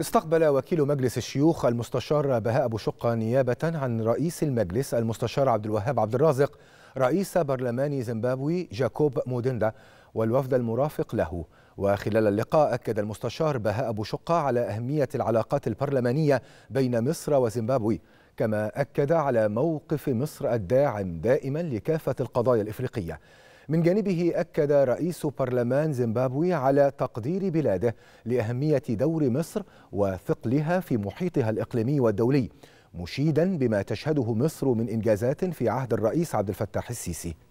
استقبل وكيل مجلس الشيوخ المستشار بهاء أبو شقة نيابة عن رئيس المجلس المستشار عبد الوهاب عبد الرازق رئيس برلمان زيمبابوي جاكوب موديندا والوفد المرافق له وخلال اللقاء أكد المستشار بهاء أبو شقة على أهمية العلاقات البرلمانية بين مصر وزيمبابوي كما أكد على موقف مصر الداعم دائما لكافة القضايا الإفريقية من جانبه أكد رئيس برلمان زيمبابوي على تقدير بلاده لأهمية دور مصر وثقلها في محيطها الإقليمي والدولي مشيدا بما تشهده مصر من إنجازات في عهد الرئيس عبد الفتاح السيسي